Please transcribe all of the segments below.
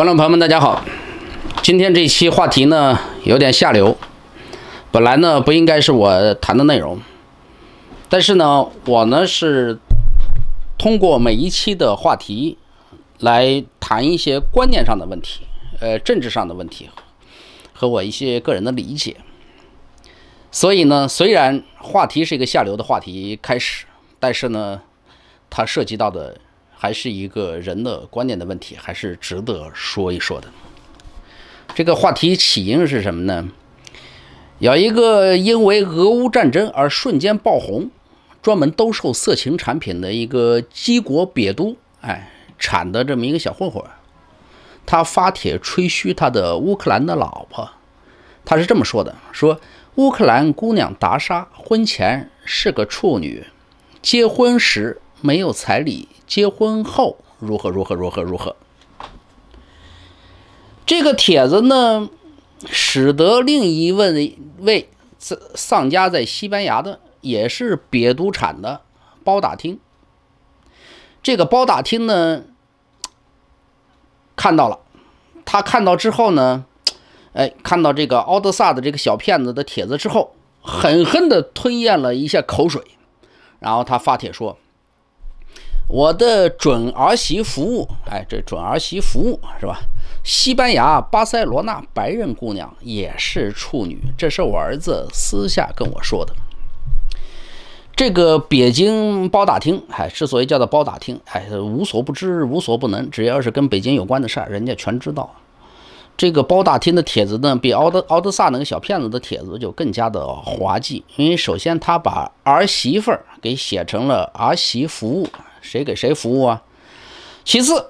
观众朋友们，大家好。今天这期话题呢，有点下流。本来呢，不应该是我谈的内容。但是呢，我呢是通过每一期的话题来谈一些观念上的问题，呃，政治上的问题和我一些个人的理解。所以呢，虽然话题是一个下流的话题开始，但是呢，它涉及到的。还是一个人的观点的问题，还是值得说一说的。这个话题起因是什么呢？有一个因为俄乌战争而瞬间爆红，专门兜售色情产品的一个基国瘪都，哎，产的这么一个小混混，他发帖吹嘘他的乌克兰的老婆，他是这么说的：，说乌克兰姑娘达莎婚前是个处女，结婚时。没有彩礼，结婚后如何如何如何如何？这个帖子呢，使得另一位位丧家在西班牙的，也是瘪都产的包打听，这个包打听呢，看到了，他看到之后呢，哎，看到这个奥德萨的这个小骗子的帖子之后，狠狠的吞咽了一下口水，然后他发帖说。我的准儿媳服务，哎，这准儿媳服务是吧？西班牙巴塞罗那白人姑娘也是处女，这是我儿子私下跟我说的。这个北京包打听，哎，之所以叫做包打听，哎，无所不知，无所不能，只要是跟北京有关的事儿，人家全知道。这个包打听的帖子呢，比奥德奥德萨那个小骗子的帖子就更加的滑稽，因为首先他把儿媳妇儿给写成了儿媳服务。谁给谁服务啊？其次，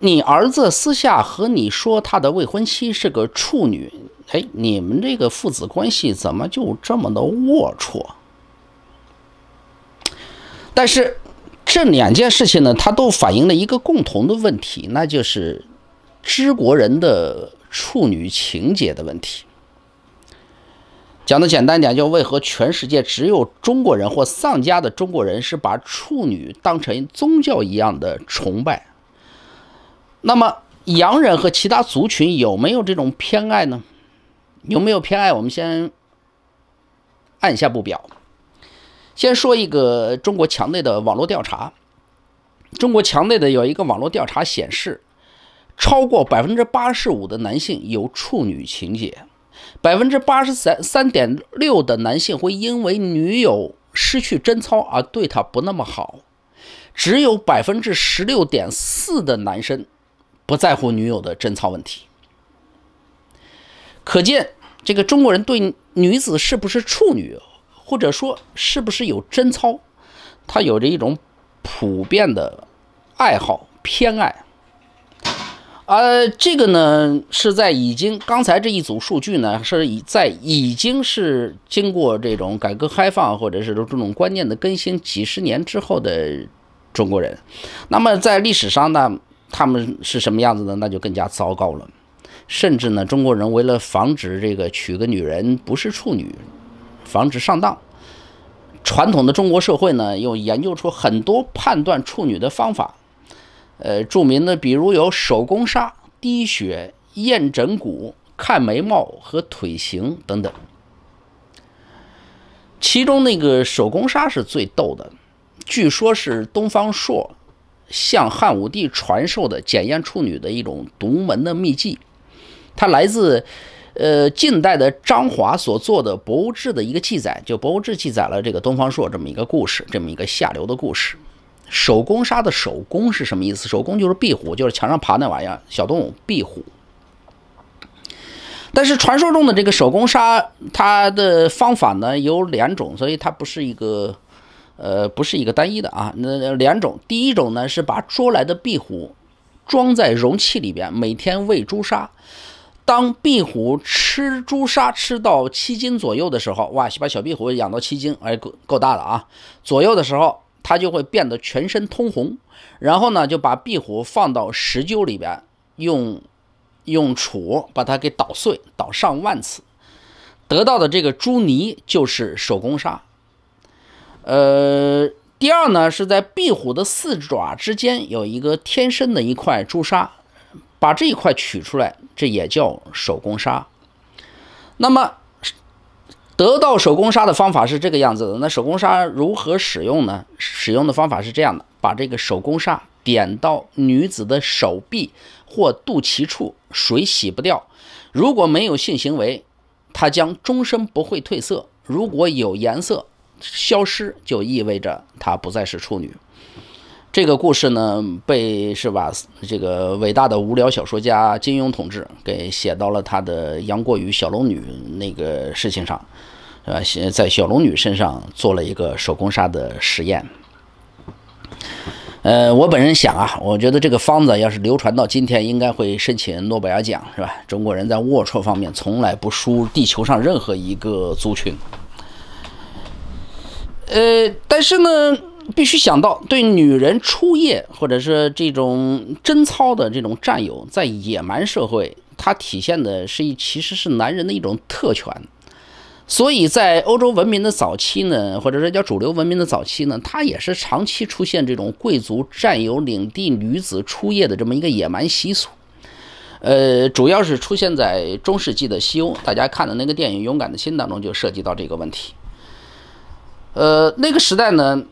你儿子私下和你说他的未婚妻是个处女，哎，你们这个父子关系怎么就这么的龌龊？但是这两件事情呢，它都反映了一个共同的问题，那就是知国人的处女情节的问题。讲的简单点，就为何全世界只有中国人或丧家的中国人是把处女当成宗教一样的崇拜？那么洋人和其他族群有没有这种偏爱呢？有没有偏爱？我们先按下不表，先说一个中国强内的网络调查。中国强内的有一个网络调查显示，超过百分之八十五的男性有处女情节。百分之八十三三点六的男性会因为女友失去贞操而对她不那么好，只有百分之十六点四的男生不在乎女友的贞操问题。可见，这个中国人对女子是不是处女，或者说是不是有贞操，他有着一种普遍的爱好偏爱。呃，这个呢是在已经刚才这一组数据呢，是在已经是经过这种改革开放或者是这种观念的更新几十年之后的中国人。那么在历史上呢，他们是什么样子的？那就更加糟糕了。甚至呢，中国人为了防止这个娶个女人不是处女，防止上当，传统的中国社会呢，又研究出很多判断处女的方法。呃，著名的比如有手工纱、滴血验枕骨、看眉毛和腿型等等。其中那个手工纱是最逗的，据说是东方朔向汉武帝传授的检验处女的一种独门的秘技。它来自呃近代的张华所做的《博物志》的一个记载，就《博物志》记载了这个东方朔这么一个故事，这么一个下流的故事。手工砂的手工是什么意思？手工就是壁虎，就是墙上爬那玩意儿，小动物壁虎。但是传说中的这个手工砂，它的方法呢有两种，所以它不是一个，呃，不是一个单一的啊。那两种，第一种呢是把捉来的壁虎装在容器里边，每天喂朱砂。当壁虎吃朱砂吃到七斤左右的时候，哇，把小壁虎养到七斤，哎，够够大了啊。左右的时候。它就会变得全身通红，然后呢，就把壁虎放到石臼里边，用用杵把它给捣碎，捣上万次，得到的这个朱泥就是手工砂。呃，第二呢，是在壁虎的四爪之间有一个天生的一块朱砂，把这一块取出来，这也叫手工砂。那么。得到手工砂的方法是这个样子的，那手工砂如何使用呢？使用的方法是这样的：把这个手工砂点到女子的手臂或肚脐处，水洗不掉。如果没有性行为，它将终身不会褪色；如果有颜色消失，就意味着她不再是处女。这个故事呢，被是吧？这个伟大的无聊小说家金庸同志给写到了他的杨过与小龙女那个事情上，呃，写在小龙女身上做了一个手工纱的实验。呃，我本人想啊，我觉得这个方子要是流传到今天，应该会申请诺贝尔奖，是吧？中国人在龌龊方面从来不输地球上任何一个族群。呃，但是呢。必须想到，对女人初夜或者是这种贞操的这种占有，在野蛮社会，它体现的是一其实是男人的一种特权。所以在欧洲文明的早期呢，或者说叫主流文明的早期呢，它也是长期出现这种贵族占有领地女子初夜的这么一个野蛮习俗。呃，主要是出现在中世纪的西欧，大家看的那个电影《勇敢的心》当中就涉及到这个问题。呃，那个时代呢。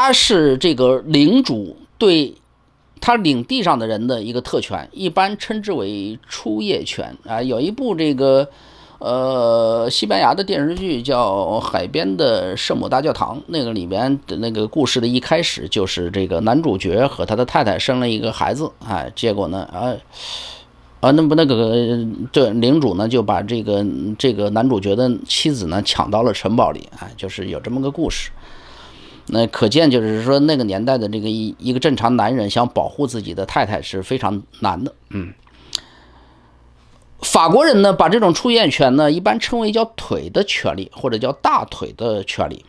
他是这个领主对他领地上的人的一个特权，一般称之为出夜权啊。有一部这个呃西班牙的电视剧叫《海边的圣母大教堂》，那个里面的那个故事的一开始就是这个男主角和他的太太生了一个孩子，哎，结果呢，啊。啊，那么那个这领主呢就把这个这个男主角的妻子呢抢到了城堡里，哎，就是有这么个故事。那可见，就是说，那个年代的这个一一个正常男人想保护自己的太太是非常难的。嗯，法国人呢，把这种出夜权呢，一般称为叫腿的权利，或者叫大腿的权利。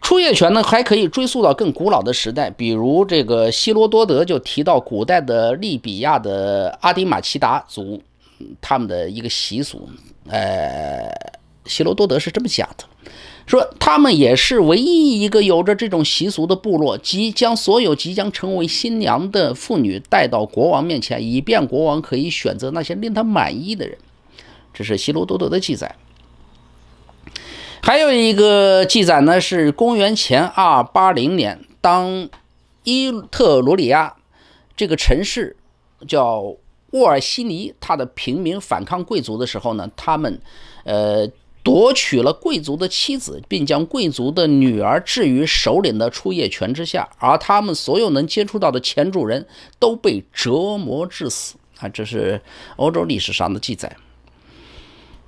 出夜权呢，还可以追溯到更古老的时代，比如这个希罗多德就提到古代的利比亚的阿迪马奇达族他们的一个习俗，呃，希罗多德是这么讲的。说他们也是唯一一个有着这种习俗的部落，即将所有即将成为新娘的妇女带到国王面前，以便国王可以选择那些令他满意的人。这是希罗多德的记载。还有一个记载呢，是公元前二八零年，当伊特罗里亚这个城市叫沃尔西尼，他的平民反抗贵族的时候呢，他们，呃。夺取了贵族的妻子，并将贵族的女儿置于首领的出夜权之下，而他们所有能接触到的前主人都被折磨致死。啊，这是欧洲历史上的记载。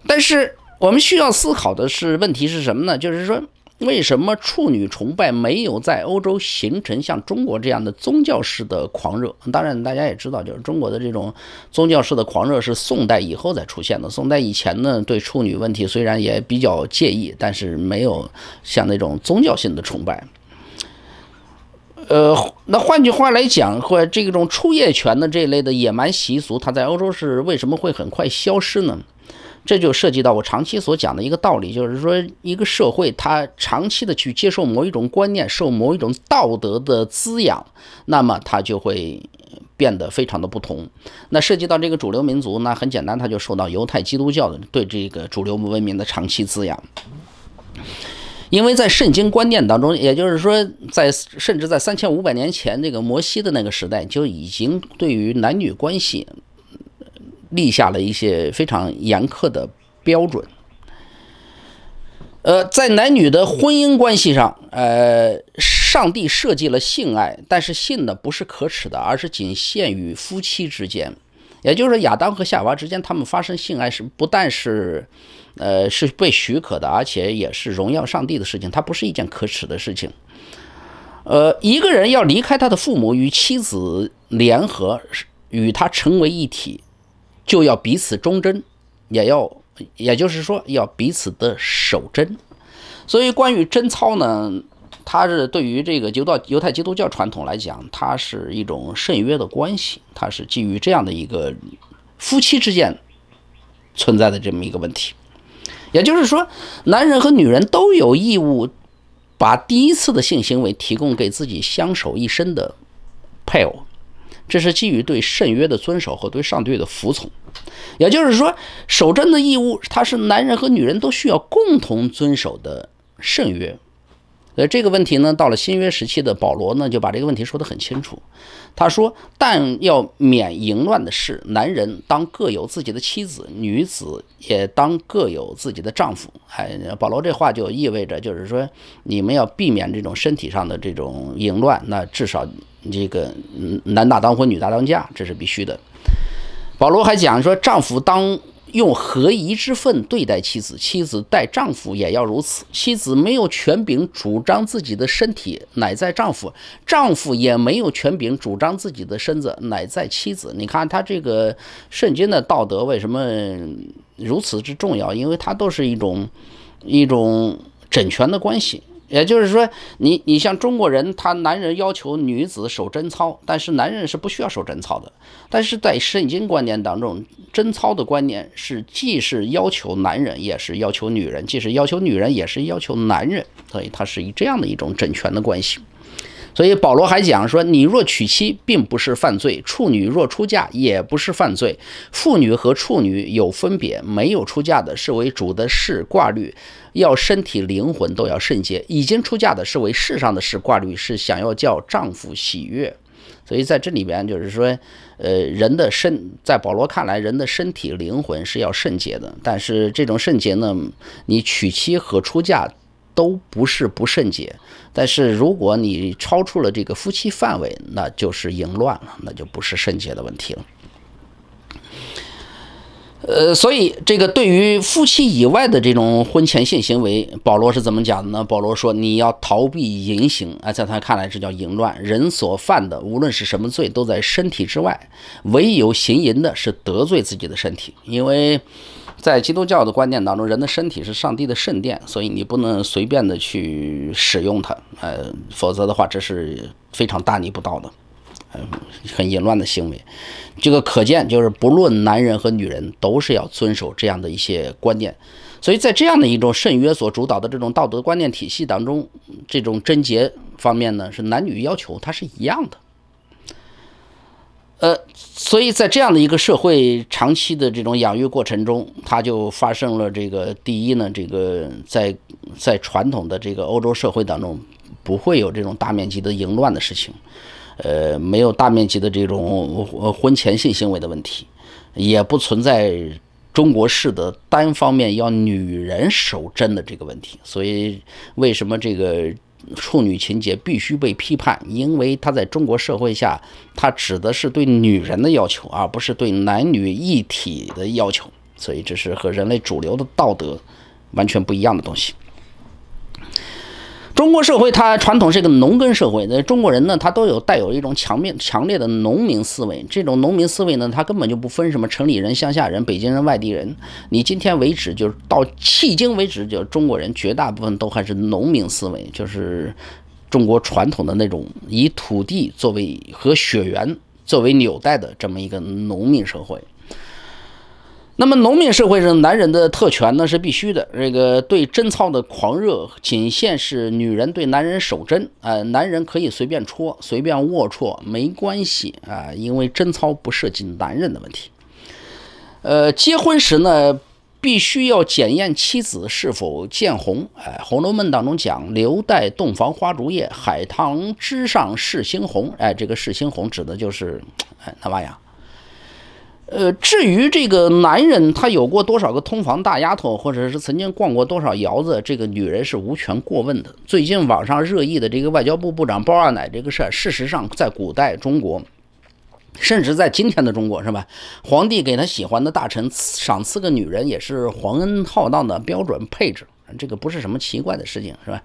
但是我们需要思考的是，问题是什么呢？就是说。为什么处女崇拜没有在欧洲形成像中国这样的宗教式的狂热？当然，大家也知道，就是中国的这种宗教式的狂热是宋代以后才出现的。宋代以前呢，对处女问题虽然也比较介意，但是没有像那种宗教性的崇拜。呃，那换句话来讲，或这种初夜权的这一类的野蛮习俗，它在欧洲是为什么会很快消失呢？这就涉及到我长期所讲的一个道理，就是说，一个社会它长期的去接受某一种观念，受某一种道德的滋养，那么它就会变得非常的不同。那涉及到这个主流民族，那很简单，它就受到犹太基督教的对这个主流文明的长期滋养。因为在圣经观念当中，也就是说，在甚至在三千五百年前那个摩西的那个时代，就已经对于男女关系。立下了一些非常严苛的标准。呃，在男女的婚姻关系上，呃，上帝设计了性爱，但是性呢不是可耻的，而是仅限于夫妻之间。也就是说，亚当和夏娃之间，他们发生性爱是不但是，呃，是被许可的，而且也是荣耀上帝的事情，它不是一件可耻的事情。呃，一个人要离开他的父母，与妻子联合，与他成为一体。就要彼此忠贞，也要，也就是说要彼此的守贞。所以，关于贞操呢，它是对于这个犹道犹太基督教传统来讲，它是一种圣约的关系，它是基于这样的一个夫妻之间存在的这么一个问题。也就是说，男人和女人都有义务把第一次的性行为提供给自己相守一生的配偶。这是基于对圣约的遵守和对上帝的服从，也就是说，守贞的义务，它是男人和女人都需要共同遵守的圣约。呃，这个问题呢，到了新约时期的保罗呢，就把这个问题说得很清楚。他说：“但要免淫乱的事，男人当各有自己的妻子，女子也当各有自己的丈夫。”哎，保罗这话就意味着，就是说，你们要避免这种身体上的这种淫乱，那至少。这个男大当婚，女大当嫁，这是必须的。保罗还讲说，丈夫当用合宜之分对待妻子，妻子待丈夫也要如此。妻子没有权柄主张自己的身体，乃在丈夫；丈夫也没有权柄主张自己的身子，乃在妻子。你看他这个圣经的道德为什么如此之重要？因为它都是一种一种整权的关系。也就是说，你你像中国人，他男人要求女子守贞操，但是男人是不需要守贞操的。但是在圣经观念当中，贞操的观念是既是要求男人，也是要求女人；既是要求女人，也是要求男人。所以它是以这样的一种整全的关系。所以保罗还讲说，你若娶妻，并不是犯罪；处女若出嫁，也不是犯罪。妇女和处女有分别，没有出嫁的是为主的事挂虑，要身体灵魂都要圣洁；已经出嫁的是为世上的事挂虑，是想要叫丈夫喜悦。所以在这里边就是说，呃，人的身，在保罗看来，人的身体灵魂是要圣洁的。但是这种圣洁呢，你娶妻和出嫁。都不是不肾结，但是如果你超出了这个夫妻范围，那就是淫乱了，那就不是肾结的问题了。呃，所以这个对于夫妻以外的这种婚前性行为，保罗是怎么讲的呢？保罗说你要逃避淫行啊，在他看来这叫淫乱。人所犯的无论是什么罪，都在身体之外，唯有行淫的是得罪自己的身体。因为，在基督教的观念当中，人的身体是上帝的圣殿，所以你不能随便的去使用它，呃，否则的话这是非常大逆不道的。很淫乱的行为，这个可见就是不论男人和女人都是要遵守这样的一些观念，所以在这样的一种圣约所主导的这种道德观念体系当中，这种贞洁方面呢是男女要求它是一样的。呃，所以在这样的一个社会长期的这种养育过程中，它就发生了这个第一呢，这个在在传统的这个欧洲社会当中不会有这种大面积的淫乱的事情。呃，没有大面积的这种婚前性行为的问题，也不存在中国式的单方面要女人守贞的这个问题。所以，为什么这个处女情结必须被批判？因为它在中国社会下，它指的是对女人的要求，而不是对男女一体的要求。所以，这是和人类主流的道德完全不一样的东西。中国社会，它传统是一个农耕社会。那中国人呢，他都有带有一种强面、强烈的农民思维。这种农民思维呢，他根本就不分什么城里人、乡下人、北京人、外地人。你今天为止，就是到迄今为止，就中国人绝大部分都还是农民思维，就是中国传统的那种以土地作为和血缘作为纽带的这么一个农民社会。那么，农民社会上男人的特权呢是必须的。这个对贞操的狂热，仅限是女人对男人守贞。呃，男人可以随便戳，随便龌龊，没关系啊，因为贞操不涉及男人的问题。呃，结婚时呢，必须要检验妻子是否见红。哎，《红楼梦》当中讲“留待洞房花烛夜，海棠枝上是新红”。哎，这个是新红指的就是哎，那玩意儿。呃，至于这个男人他有过多少个通房大丫头，或者是曾经逛过多少窑子，这个女人是无权过问的。最近网上热议的这个外交部部长包二奶这个事儿，事实上在古代中国，甚至在今天的中国，是吧？皇帝给他喜欢的大臣赏赐个女人，也是皇恩浩荡的标准配置，这个不是什么奇怪的事情，是吧？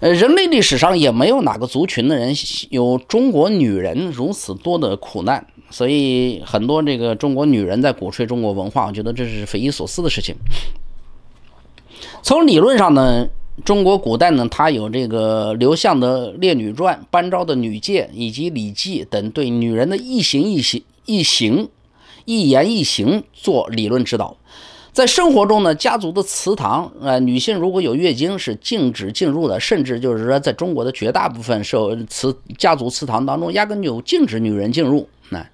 呃，人类历史上也没有哪个族群的人有中国女人如此多的苦难。所以很多这个中国女人在鼓吹中国文化，我觉得这是匪夷所思的事情。从理论上呢，中国古代呢，它有这个刘向的《列女传》、班昭的《女诫》，以及《礼记》等，对女人的一行一行一行一言一行做理论指导。在生活中呢，家族的祠堂，呃，女性如果有月经是禁止进入的，甚至就是说，在中国的绝大部分受祠家族祠堂当中，压根有禁止女人进入。那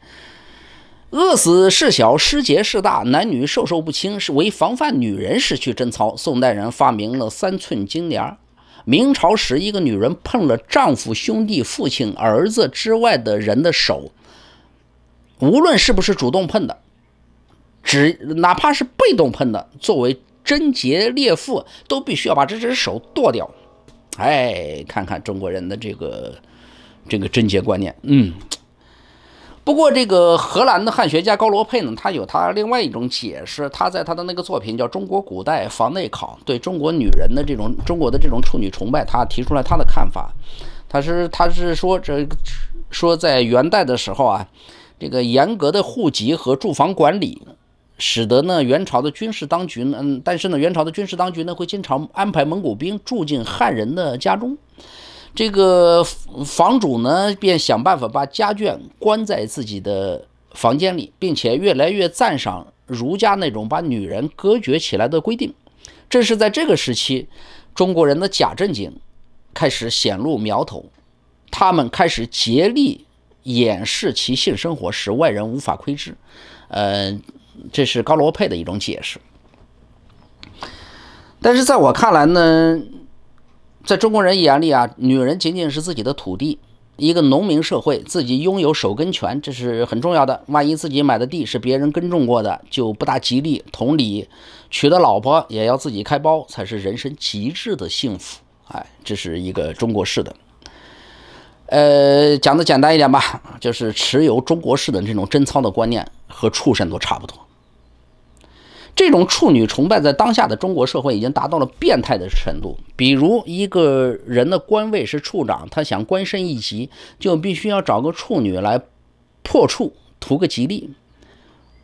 饿死事小，失节事大。男女授受不亲，是为防范女人失去贞操。宋代人发明了三寸金莲。明朝时，一个女人碰了丈夫、兄弟、父亲、儿子之外的人的手，无论是不是主动碰的，只哪怕是被动碰的，作为贞洁烈妇，都必须要把这只手剁掉。哎，看看中国人的这个这个贞洁观念，嗯。不过，这个荷兰的汉学家高罗佩呢，他有他另外一种解释。他在他的那个作品叫《中国古代房内考》，对中国女人的这种中国的这种处女崇拜，他提出了他的看法。他是他是说，这说在元代的时候啊，这个严格的户籍和住房管理，使得呢元朝的军事当局，嗯，但是呢元朝的军事当局呢会经常安排蒙古兵住进汉人的家中。这个房主呢，便想办法把家眷关在自己的房间里，并且越来越赞赏儒家那种把女人隔绝起来的规定。正是在这个时期，中国人的假正经开始显露苗头，他们开始竭力掩饰其性生活，使外人无法窥知。嗯，这是高罗佩的一种解释。但是在我看来呢？在中国人眼里啊，女人仅仅是自己的土地，一个农民社会，自己拥有守跟权，这是很重要的。万一自己买的地是别人耕种过的，就不大吉利。同理，娶的老婆也要自己开包，才是人生极致的幸福。哎，这是一个中国式的。呃，讲的简单一点吧，就是持有中国式的这种贞操的观念，和畜生都差不多。这种处女崇拜在当下的中国社会已经达到了变态的程度。比如一个人的官位是处长，他想官升一级，就必须要找个处女来破处，图个吉利。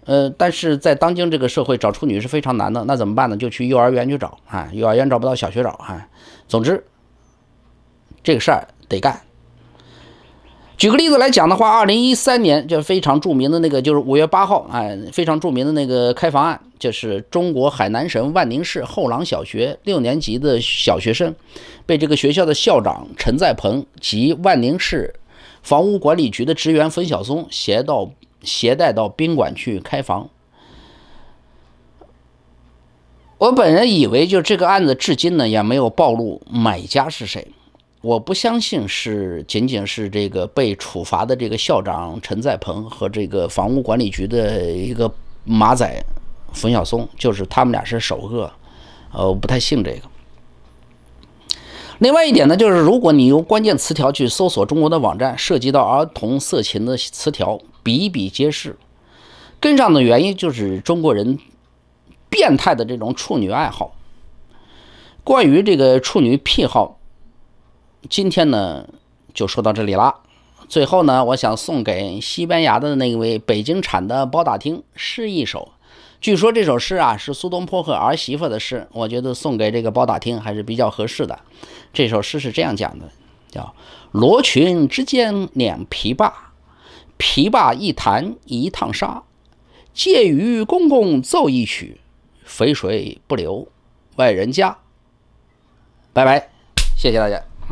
呃，但是在当今这个社会，找处女是非常难的。那怎么办呢？就去幼儿园去找啊，幼儿园找不到，小学找啊！总之，这个事儿得干。举个例子来讲的话，二零一三年就非常著名的那个，就是五月八号，哎，非常著名的那个开房案，就是中国海南省万宁市后廊小学六年级的小学生，被这个学校的校长陈在鹏及万宁市房屋管理局的职员冯小松携到携带到宾馆去开房。我本人以为，就这个案子至今呢，也没有暴露买家是谁。我不相信是仅仅是这个被处罚的这个校长陈在鹏和这个房屋管理局的一个马仔冯小松，就是他们俩是首个，呃，我不太信这个。另外一点呢，就是如果你用关键词条去搜索中国的网站，涉及到儿童色情的词条比比皆是，跟上的原因就是中国人变态的这种处女爱好。关于这个处女癖好。今天呢，就说到这里了。最后呢，我想送给西班牙的那位北京产的包打听诗一首。据说这首诗啊是苏东坡和儿媳妇的诗，我觉得送给这个包打听还是比较合适的。这首诗是这样讲的：叫罗裙之间两琵琶，琵琶一弹一烫沙，借与公公奏一曲，肥水不流外人家。拜拜，谢谢大家。